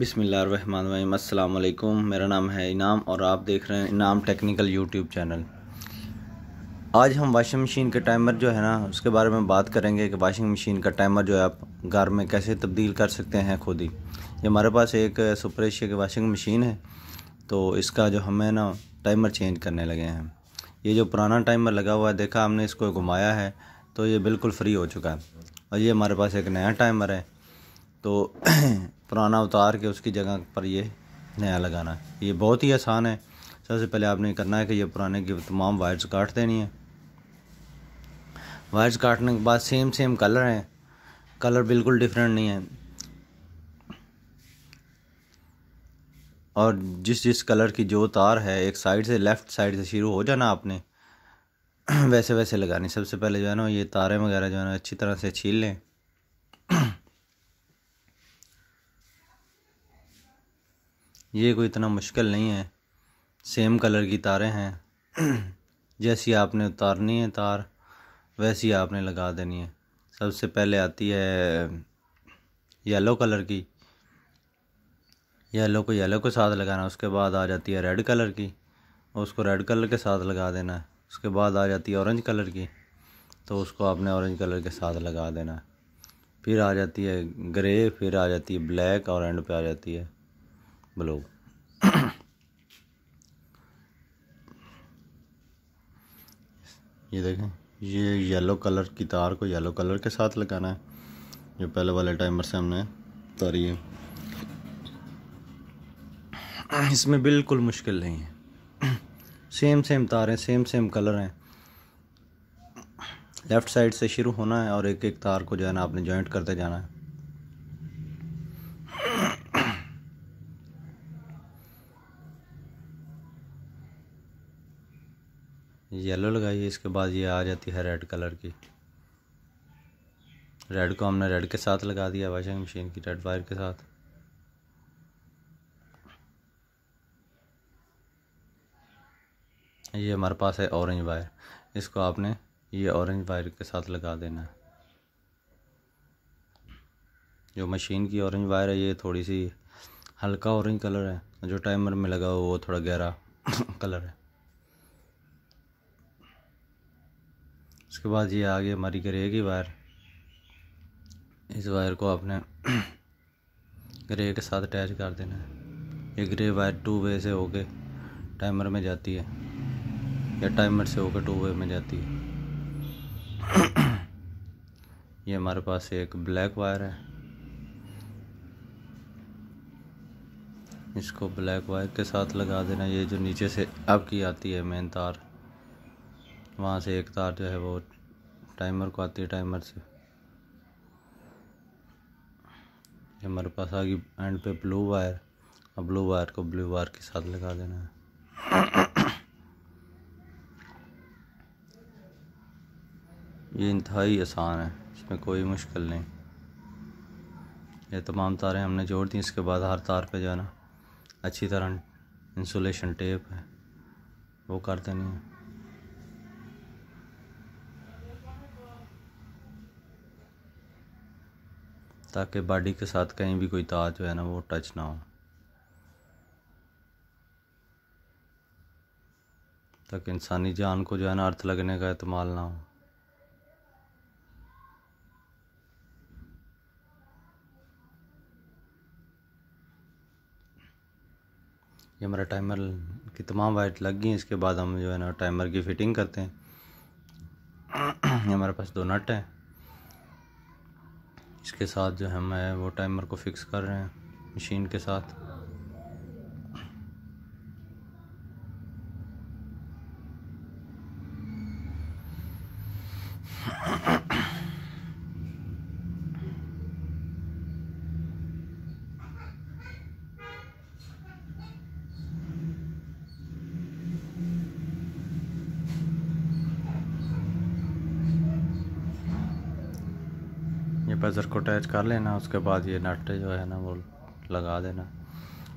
बिसमीम अल्लाम मेरा नाम है इनाम और आप देख रहे हैं इनाम टेक्निकल यूट्यूब चैनल आज हम वाशिंग मशीन के टाइमर जो है ना उसके बारे में बात करेंगे कि वाशिंग मशीन का टाइमर जो है आप घर में कैसे तब्दील कर सकते हैं खुद ही ये हमारे पास एक सुपर एशिया की वाशिंग मशीन है तो इसका जो हमें ना टाइमर चेंज करने लगे हैं ये जो पुराना टाइमर लगा हुआ है देखा हमने इसको घुमाया है तो ये बिल्कुल फ्री हो चुका है और ये हमारे पास एक नया टाइमर है तो पुराना उतार के उसकी जगह पर ये नया लगाना है ये बहुत ही आसान है सबसे पहले आपने करना है कि ये पुराने की तमाम वायर्स काट देनी है वायर्स काटने के बाद सेम सेम कलर हैं कलर बिल्कुल डिफरेंट नहीं है और जिस जिस कलर की जो तार है एक साइड से लेफ़्ट साइड से शुरू हो जाना आपने वैसे वैसे लगानी सबसे पहले जो है ना ये तारें वगैरह जो है ना अच्छी तरह से छील लें ये कोई इतना मुश्किल नहीं है सेम कलर की तारें हैं जैसी आपने उतारनी है तार वैसी आपने लगा देनी है सबसे पहले आती है येलो कलर की येलो को येलो के साथ लगाना उसके बाद आ जाती है रेड कलर की उसको रेड कलर के साथ लगा देना है उसके बाद आ जाती है ऑरेंज कलर की तो उसको आपने ऑरेंज कलर के साथ लगा देना है फिर आ जाती है ग्रे फिर आ जाती है ब्लैक और एंड पे आ जाती है ब्लू ये देखें ये येलो कलर की तार को येलो कलर के साथ लगाना है जो पहले वाले टाइमर से हमने तारी है इसमें बिल्कुल मुश्किल नहीं है सेम सेम तार हैं सेम सेम कलर हैं लेफ़्ट साइड से शुरू होना है और एक एक तार को जो है ना आपने जॉइंट करते जाना है येलो लगाइए इसके बाद ये आ जाती है रेड कलर की रेड को हमने रेड के साथ लगा दिया वाशिंग मशीन की रेड वायर के साथ ये हमारे पास है ऑरेंज वायर इसको आपने ये ऑरेंज वायर के साथ लगा देना है जो मशीन की ऑरेंज वायर है ये थोड़ी सी हल्का ऑरेंज कलर है जो टाइमर में लगा हुआ वो थोड़ा गहरा कलर है उसके बाद ये आगे हमारी की वायर इस वायर को आपने ग्रे के साथ अटैच कर देना है ये ग्रे वायर टू वे से होके टाइमर में जाती है या टाइमर से होकर टू वे में जाती है ये हमारे पास एक ब्लैक वायर है इसको ब्लैक वायर के साथ लगा देना ये जो नीचे से आपकी आती है मेन तार वहाँ से एक तार जो है वो टाइमर को आती है टाइमर से ये हमारे पास गई एंड पे ब्लू वायर और ब्लू वायर को ब्लू वायर के साथ लगा देना है ये इंतहाई आसान है इसमें कोई मुश्किल नहीं ये तमाम तारें हमने जोड़ दी इसके बाद हर तार पे जाना अच्छी तरह इंसुलेशन टेप है वो कर देनी है ताकि बॉडी के साथ कहीं भी कोई तार जो है ना वो टच ना हो ताकि इंसानी जान को जो है ना अर्थ लगने का इस्तेमाल ना हो ये हमारा टाइमर की तमाम वाइट लग गई इसके बाद हम जो है ना टाइमर की फ़िटिंग करते हैं हमारे पास दो नट हैं इसके साथ जो है मैं वो टाइमर को फिक्स कर रहे हैं मशीन के साथ कैपेसिटर को अटैच कर लेना उसके बाद ये नट जो है ना वो लगा देना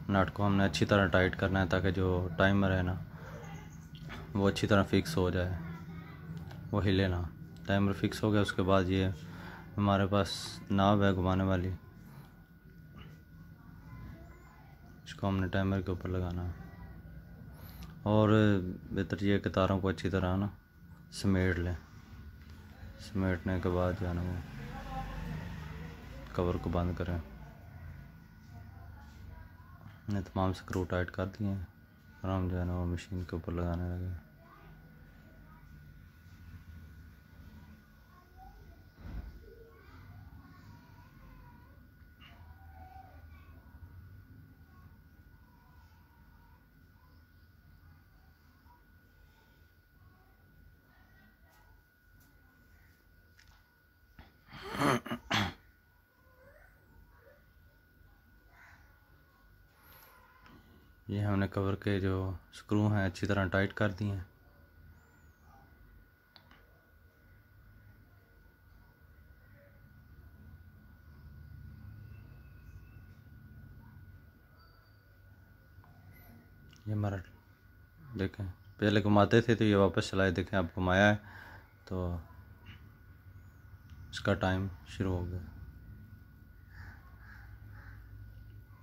नट को हमने अच्छी तरह टाइट करना है ताकि जो टाइमर है ना वो अच्छी तरह फिक्स हो जाए वो हिले ना टाइमर फिक्स हो गया उसके बाद ये हमारे पास नाव है घुमाने वाली इसको हमने टाइमर के ऊपर लगाना है और बेहतर ये कि तारों को अच्छी तरह ना समेट लें समेटने के बाद जो है ना वो कवर को बंद करें ने तमाम स्क्रू टाइट कर दिए हैं जो है ना वो मशीन के ऊपर लगाने लगे ये हमने कवर के जो स्क्रू हैं अच्छी तरह टाइट कर दिए हैं ये हमारा देखें पहले घुमाते थे तो ये वापस चलाए देखें आप घुमाया है तो इसका टाइम शुरू हो गया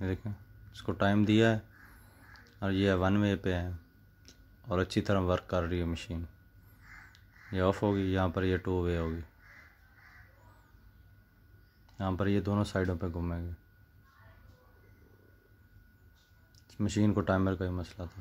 देखें इसको टाइम दिया है और ये वन वे पे है और अच्छी तरह वर्क कर रही है मशीन ये ऑफ़ होगी यहाँ पर ये टू वे होगी यहाँ पर ये दोनों साइडों पे घूमेंगे मशीन को टाइमर का ही मसला था